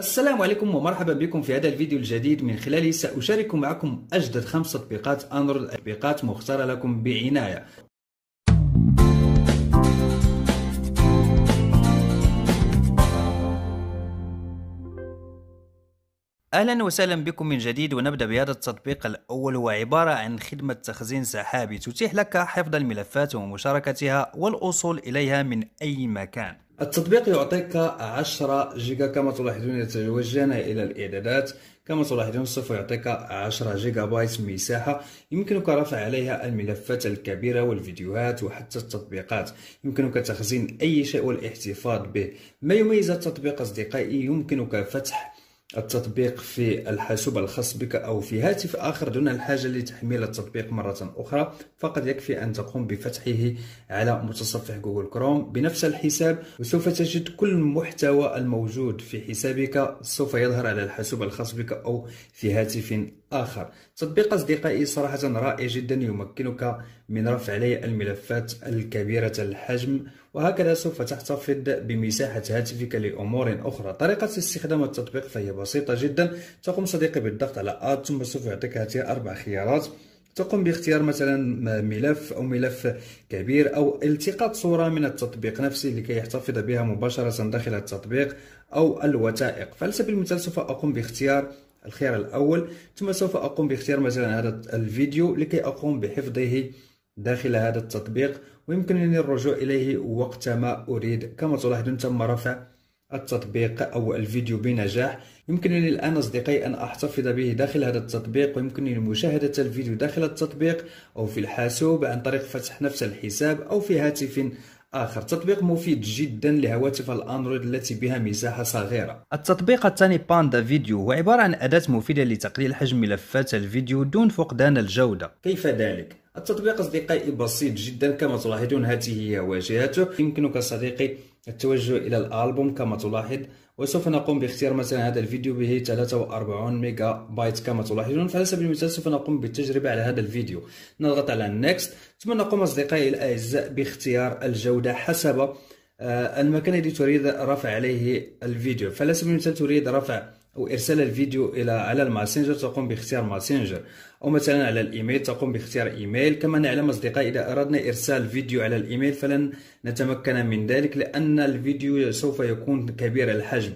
السلام عليكم ومرحبا بكم في هذا الفيديو الجديد من خلاله سأشارك معكم أجدد خمس تطبيقات أندرويد تطبيقات مختارة لكم بعناية اهلا وسهلا بكم من جديد ونبدا بهذا التطبيق الاول هو عباره عن خدمه تخزين سحابي تتيح لك حفظ الملفات ومشاركتها والوصول اليها من اي مكان التطبيق يعطيك 10 جيجا كما تلاحظون يتوجهنا الى الاعدادات كما تلاحظون سوف يعطيك 10 جيجا بايت مساحة يمكنك رفع عليها الملفات الكبيرة والفيديوهات وحتى التطبيقات يمكنك تخزين أي شيء والاحتفاظ به ما يميز التطبيق أصدقائي يمكنك فتح التطبيق في الحاسوب الخاص بك أو في هاتف آخر دون الحاجة لتحميل التطبيق مرة أخرى فقد يكفي أن تقوم بفتحه على متصفح جوجل كروم بنفس الحساب وسوف تجد كل المحتوى الموجود في حسابك سوف يظهر على الحاسوب الخاص بك أو في هاتف آخر تطبيق أصدقائي صراحة رائع جدا يمكنك من رفع عليه الملفات الكبيرة الحجم وهكذا سوف تحتفظ بمساحة هاتفك لأمور أخرى طريقة استخدام التطبيق فهي بسيطة جدا تقوم صديقي بالضغط على آد ثم سوف يعطيك هاته أربع خيارات تقوم باختيار مثلا ملف او ملف كبير او التقاط صوره من التطبيق نفسه لكي يحتفظ بها مباشره داخل التطبيق او الوثائق فعلى سبيل المثال سوف اقوم باختيار الخيار الاول ثم سوف اقوم باختيار مثلا هذا الفيديو لكي اقوم بحفظه داخل هذا التطبيق ويمكنني الرجوع إليه وقتما أريد كما تلاحظون تم رفع التطبيق أو الفيديو بنجاح يمكنني الآن أصدقائي أن أحتفظ به داخل هذا التطبيق ويمكنني مشاهدة الفيديو داخل التطبيق أو في الحاسوب عن طريق فتح نفس الحساب أو في هاتف آخر تطبيق مفيد جدا لهواتف الأندرويد التي بها مساحة صغيرة التطبيق الثاني باندا فيديو هو عبارة عن أداة مفيدة لتقليل حجم ملفات الفيديو دون فقدان الجودة كيف ذلك؟ التطبيق أصدقائي بسيط جدا كما تلاحظون هذه هي واجهته يمكنك صديقي التوجه إلى الألبوم كما تلاحظ وسوف نقوم باختيار مثلا هذا الفيديو به 43 ميجا بايت كما تلاحظون فعلى سبيل المثال سوف نقوم بالتجربة على هذا الفيديو نضغط على نيكست ثم نقوم أصدقائي الأعزاء باختيار الجودة حسب آه، المكان الذي تريد رفع عليه الفيديو فعلى سبيل المثال تريد رفع وارسال الفيديو الى على الماسنجر تقوم باختيار ماسنجر او مثلا على الايميل تقوم باختيار ايميل كما نعلم اصدقائي اذا اردنا ارسال فيديو على الايميل فلن نتمكن من ذلك لان الفيديو سوف يكون كبير الحجم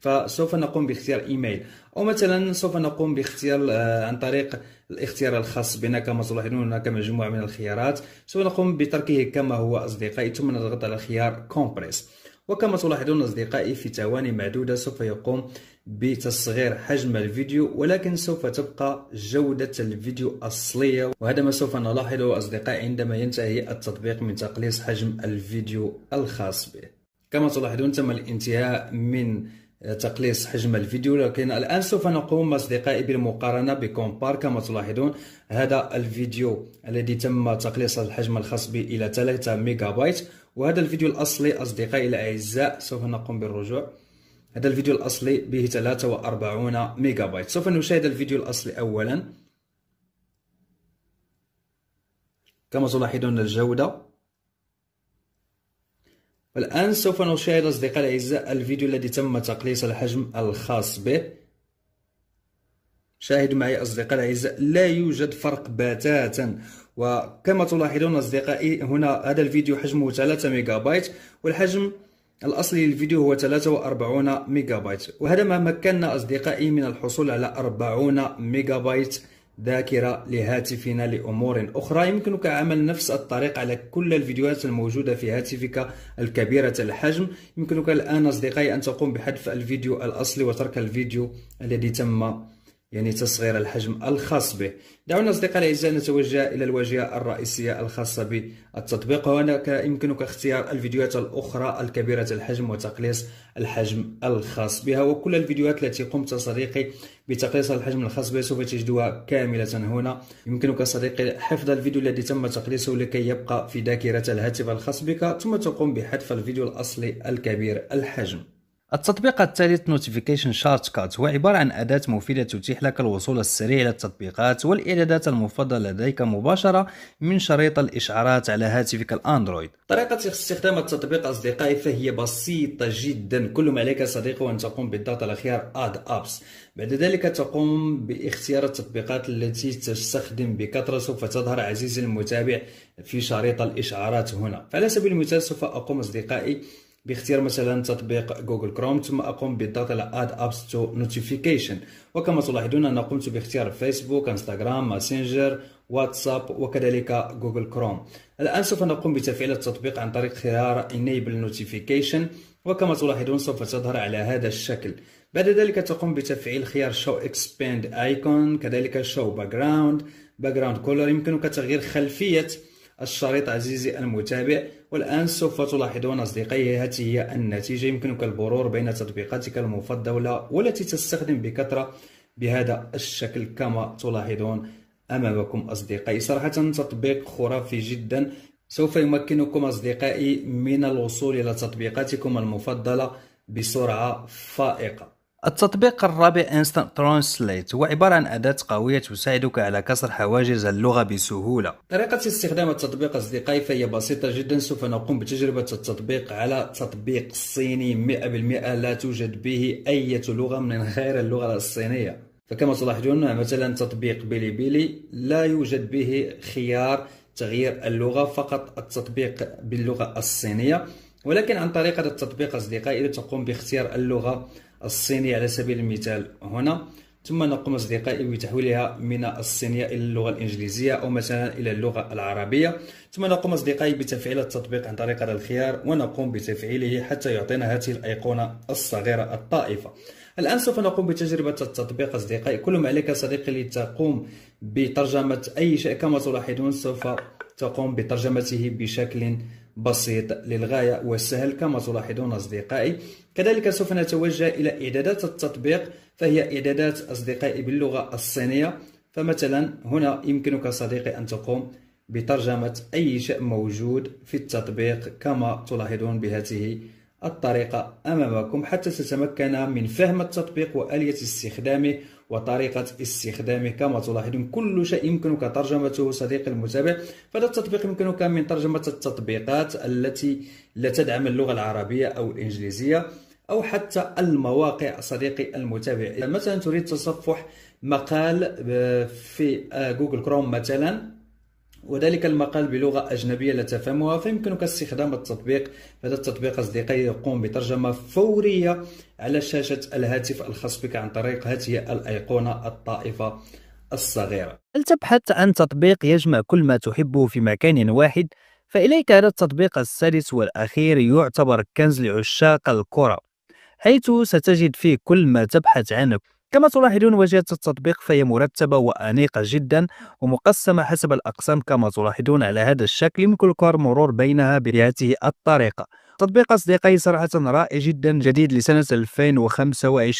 فسوف نقوم باختيار ايميل او مثلا سوف نقوم باختيار آه، عن طريق الاختيار الخاص بنا كما تلاحظون هناك مجموعه من الخيارات سوف نقوم بتركه كما هو اصدقائي ثم نضغط على خيار كومبريس وكما تلاحظون أصدقائي في ثواني معدودة سوف يقوم بتصغير حجم الفيديو ولكن سوف تبقى جودة الفيديو أصلية وهذا ما سوف نلاحظه أصدقائي عندما ينتهي التطبيق من تقليص حجم الفيديو الخاص به كما تلاحظون تم الانتهاء من تقليص حجم الفيديو لكن الآن سوف نقوم أصدقائي بالمقارنة بكومبار كما تلاحظون هذا الفيديو الذي تم تقليص الحجم الخاص به إلى 3 ميجا بايت وهذا الفيديو الأصلي أصدقائي الأعزاء سوف نقوم بالرجوع هذا الفيديو الأصلي به 43 ميجا بايت سوف نشاهد الفيديو الأصلي أولا كما تلاحظون الجودة والآن سوف نشاهد أصدقاء الأعزاء الفيديو الذي تم تقليص الحجم الخاص به شاهدوا معي أصدقاء الأعزاء لا يوجد فرق بتاتا وكما تلاحظون أصدقائي هنا هذا الفيديو حجمه 3 ميجا بايت والحجم الأصلي للفيديو هو 43 ميجا بايت وهذا ما مكننا أصدقائي من الحصول على 40 ميجا بايت ذاكرة لهاتفنا لأمور أخرى يمكنك عمل نفس الطريق على كل الفيديوهات الموجودة في هاتفك الكبيرة الحجم يمكنك الآن أصدقائي أن تقوم بحذف الفيديو الأصلي وترك الفيديو الذي تم يعني تصغير الحجم الخاص به دعونا أصدقائي الأعزاء نتوجه إلى الواجهة الرئيسية الخاصة بالتطبيق وهناك يمكنك اختيار الفيديوهات الأخرى الكبيرة الحجم وتقليص الحجم الخاص بها وكل الفيديوهات التي قمت صديقي بتقليص الحجم الخاص بها سوف تجدها كاملة هنا يمكنك صديقي حفظ الفيديو الذي تم تقليصه لكي يبقى في ذاكرة الهاتف الخاص بك ثم تقوم بحذف الفيديو الأصلي الكبير الحجم التطبيق الثالث نوتيفيكيشن شارت كات هو عبارة عن أداة مفيدة تتيح لك الوصول السريع إلى التطبيقات والإعدادات المفضلة لديك مباشرة من شريط الإشعارات على هاتفك الأندرويد طريقة استخدام التطبيق أصدقائي فهي بسيطة جدا كل ما عليك صديقي أن تقوم بالضغط على خيار أد أبس بعد ذلك تقوم باختيار التطبيقات التي تستخدم بكثرة سوف تظهر عزيزي المتابع في شريط الإشعارات هنا فعلى سبيل المثال سوف أقوم أصدقائي باختيار مثلا تطبيق جوجل كروم ثم اقوم بالضغط على اد ابس تو نوتيفيكيشن وكما تلاحظون انا قمت باختيار فيسبوك انستغرام ماسنجر واتساب وكذلك جوجل كروم الان سوف نقوم بتفعيل التطبيق عن طريق خيار انيبل نوتيفيكيشن وكما تلاحظون سوف تظهر على هذا الشكل بعد ذلك تقوم بتفعيل خيار شو اكسباند ايكون كذلك جراوند باك جراوند كولر يمكنك تغيير خلفيه الشريط عزيزي المتابع والآن سوف تلاحظون أصدقائي هذه هي النتيجة يمكنك البرور بين تطبيقاتك المفضلة والتي تستخدم بكثرة بهذا الشكل كما تلاحظون أمامكم أصدقائي صراحة تطبيق خرافي جدا سوف يمكنكم أصدقائي من الوصول إلى تطبيقاتكم المفضلة بسرعة فائقة التطبيق الرابع Instant Translate هو عبارة عن أداة قوية تساعدك على كسر حواجز اللغة بسهولة طريقة استخدام التطبيق أصدقائي فهي بسيطة جدا سوف نقوم بتجربة التطبيق على تطبيق صيني 100% لا توجد به أي لغة من غير اللغة الصينية فكما تلاحظون مثلا تطبيق بيلي بيلي لا يوجد به خيار تغيير اللغة فقط التطبيق باللغة الصينية ولكن عن طريقة التطبيق أصدقائي إذا تقوم باختيار اللغة الصينية على سبيل المثال هنا ثم نقوم أصدقائي بتحويلها من الصينية إلى اللغة الإنجليزية أو مثلا إلى اللغة العربية ثم نقوم أصدقائي بتفعيل التطبيق عن طريق هذا الخيار ونقوم بتفعيله حتى يعطينا هذه الأيقونة الصغيرة الطائفة الآن سوف نقوم بتجربة التطبيق أصدقائي كل ما عليك صديقي لتقوم بترجمة أي شيء كما تلاحظون سوف تقوم بترجمته بشكل بسيط للغاية وسهل كما تلاحظون أصدقائي كذلك سوف نتوجه إلى إعدادات التطبيق فهي إعدادات أصدقائي باللغة الصينية فمثلا هنا يمكنك صديقي أن تقوم بترجمة أي شيء موجود في التطبيق كما تلاحظون بهذه الطريقة أمامكم حتى تتمكن من فهم التطبيق وآلية استخدامه وطريقة استخدامه كما تلاحظون كل شيء يمكنك ترجمته صديقي المتابع فهذا التطبيق يمكنك من ترجمة التطبيقات التي لا تدعم اللغة العربية أو الإنجليزية أو حتى المواقع صديقي المتابع مثلا تريد تصفح مقال آه، في آه، جوجل كروم مثلا وذلك المقال بلغة أجنبية لا تفهمها فيمكنك استخدام التطبيق هذا التطبيق أصدقائي يقوم بترجمة فورية على شاشة الهاتف الخاص بك عن طريق هذه الأيقونة الطائفة الصغيرة هل تبحث عن تطبيق يجمع كل ما تحبه في مكان واحد؟ فإليك هذا التطبيق السادس والأخير يعتبر كنز لعشاق الكرة حيث ستجد فيه كل ما تبحث عنه كما تلاحظون واجهة التطبيق فهي مرتبة وأنيقة جدا ومقسمة حسب الأقسام كما تلاحظون على هذا الشكل يمكنك المرور بينها بهذه الطريقة تطبيق أصدقائي صراحة رائع جدا جديد لسنة 2025